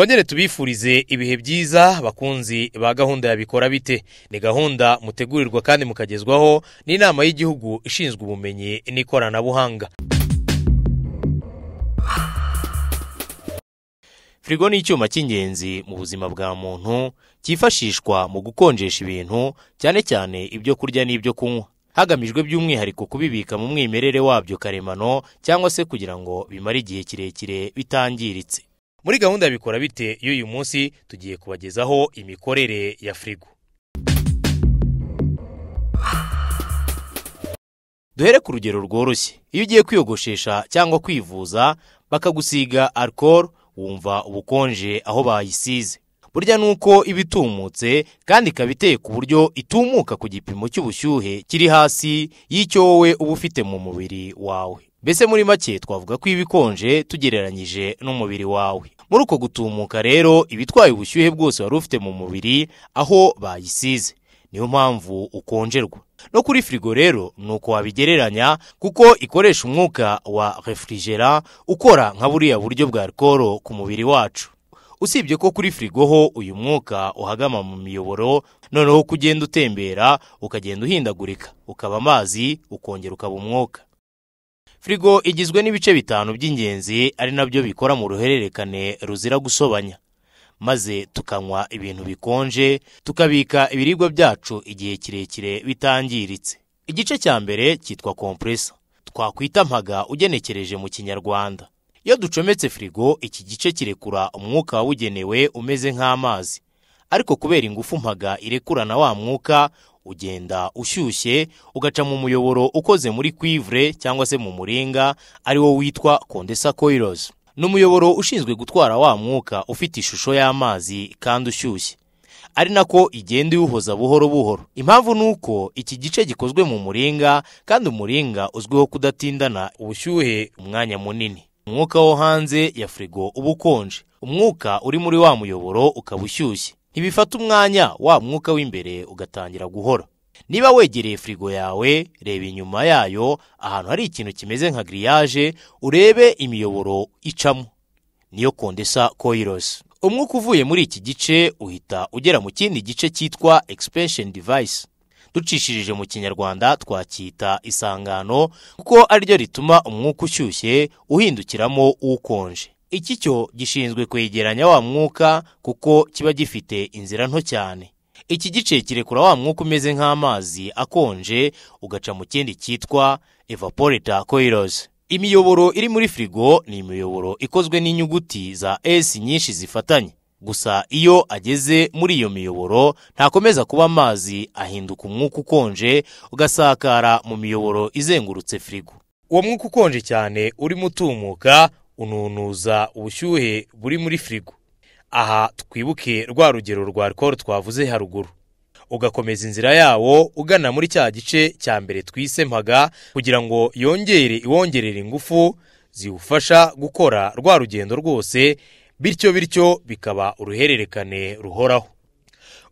twongere tubifurize ibihe byiza bakunzi ba gahunda yabikora bite ni gahunda mutegurirwa kandi mukagezwaho n'inama y'igihugu ishinzwe ubumenyi n'ikoranabuhanga firigo ni icyuma cy'ingenzi mu buzima bwa muntu cyifashishwa mu gukonjesha ibintu cyane cyane ibyo kurya n'ibyo kunywa hagamijwe by'umwihariko kubibika mu mwimerere wabyo karemano cyangwa se kugira ngo bimare igihe kirekire bitangiritse muri gahunda bikora bite y'uyu munsi tugiye kubagezaho imikorere ya firigo duhere ku rugero rworoshye iyo ugiye kwiyogoshesha cyangwa kwivuza bakagusiga alcohol wumva ubukonje aho bayisize burya ni uko iba itumutse kandi ikaba iteye ku buryo itumuka ku gipimo cy'ubushyuhe kiri hasi y'icyo wowe uba ufite mu mubiri wawe mbese muri make twavuga ko iba ikonje tugereranyije n'umubiri wawe muri uko gutumuka rero ibitwaye ubushyuhe bwose wari ufite mu mubiri aho bayisize niyo mpamvu ukonjerwa no kuri firigo rero ni uko wabigereranya kuko ikoresha umwuka wa refrigera ukora nka buriya buryo bwa alcohol ku mubiri wacu usibye ko kuri firigo ho uyu mwuka uhagama mu miyoboro noneho kugenda utembera ukagenda uhindagurika ukaba amazi ukongera ukaba umwuka firigo igizwe n'ibice bitanu by'ingenzi ari nabyo bikora mu ruhererekane ruzira gusobanya maze tukanywa ibintu bikonje tukabika ibiribwa byacu igihe kirekire bitangiritse igice cya mbere cyitwa kompresa twakwita mpaga ugenekereje mu kinyarwanda iyo ducometse firigo iki gice kirekura umwuka wabugenewe umeze nk'amazi ariko kubera ingufu mpaga irekurana wa mwuka ugenda ushyushye ugaca mu muyoboro ukoze muri kwivure cyangwa se mu muringa ariwo witwa condesa koyirozi ni umuyoboro ushinzwe gutwara wa mwuka ufite ishusho y'amazi kandi ushyushye ari nako igenda iwuhoza buhoro buhoro impamvu ni uko iki gice gikozwe mu muringa kandi umuringa uzwiho kudatindana ubushyuhe umwanya munini umwuka wo hanze ya firigo uba ukonje umwuka uri muri wa muyoboro ukaba ushyushye ntibifata umwanya wa mwuka w'imbere ugatangira guhora niba wegereye firigo yawe reba inyuma yayo ahantu hari ikintu kimeze nka giriyaje urebe imiyoboro icamo niyo kondesa koyirosi umwuka uvuye muri iki gice uhita ugera mu kindi gice cyitwa expansion device ducishirije mu kinyarwanda twacyita isangano kuko ariryo rituma umwuka ushyushye uhindukiramo ukonje iki cyo gishinzwe kwegeranya wa mwuka kuko kiba gifite inzira nto cyane iki gice kirekura wa mwuka umeze nk'amazi akonje ugaca mu kindi cyitwa evaporita koyirozi imiyoboro iri muri firigo ni imiyoboro ikozwe n'inyuguti za S nyinshi zifatanye gusa iyo ageze muri iyo miyoboro ntakomeza kuba amazi ahinduka umwuka ukonje ugasakara mu miyoboro izengurutse firigo uwo mwuka ukonje cyane urimo utumuka ununuza ubushyuhe buri muri firigo aha twibuke rwa rugero rwa alcohol twavuze haruguru ugakomeza inzira yawo ugana muri cya gice cya mbere twise mpaga kugira ngo yongere iwongerere ingufu ziwufasha gukora rwa rugendo rwose bityo bityo bikaba uruhererekane ruhoraho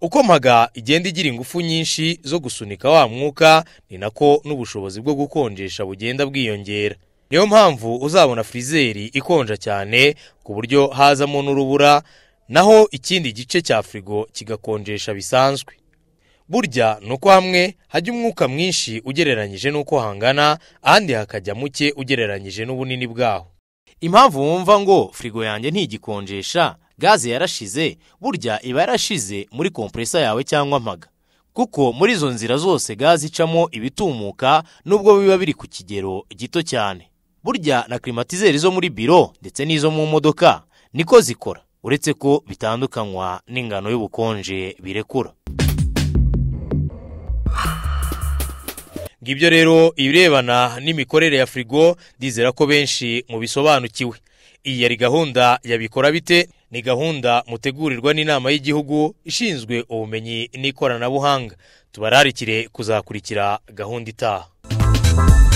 uko mpaga igenda igira ingufu nyinshi zo gusunika wa mwuka ni nako n'ubushobozi bwo gukonjesha bugenda bwiyongera niyo mpamvu uzabona firizeri ikonja cyane ku buryo hazamo n'urubura naho ikindi gice cya firigo kigakonjesha bisanzwe burya ni uko hamwe hajya umwuka mwinshi ugereranyije n'uko hangana ahandi hakajya muke ugereranyije n'ubunini bwaho impamvu wumva ngo firigo yanjye ntigikonjesha gaze yarashize burya iba yarashize muri kompresa yawe cyangwa amaga kuko muri izo nzira zose gaze icamo ibitumuka nubwo biba biri ku kigero gito cyane burya na kirimatizeri zo muri biro ndetse n'izo mu modoka niko zikora uretse ko bitandukanywa n'ingano y'ubukonje birekura ngibyo rero ibirebana n'imikorere ya firigo ndizera ko benshi mubisobanukiwe iyi yari gahunda yabikora bite ni gahunda mutegurirwa n'inama y'igihugu ishinzwe ubumenyi n'ikoranabuhanga tubararikire kuzakurikira gahunda itaha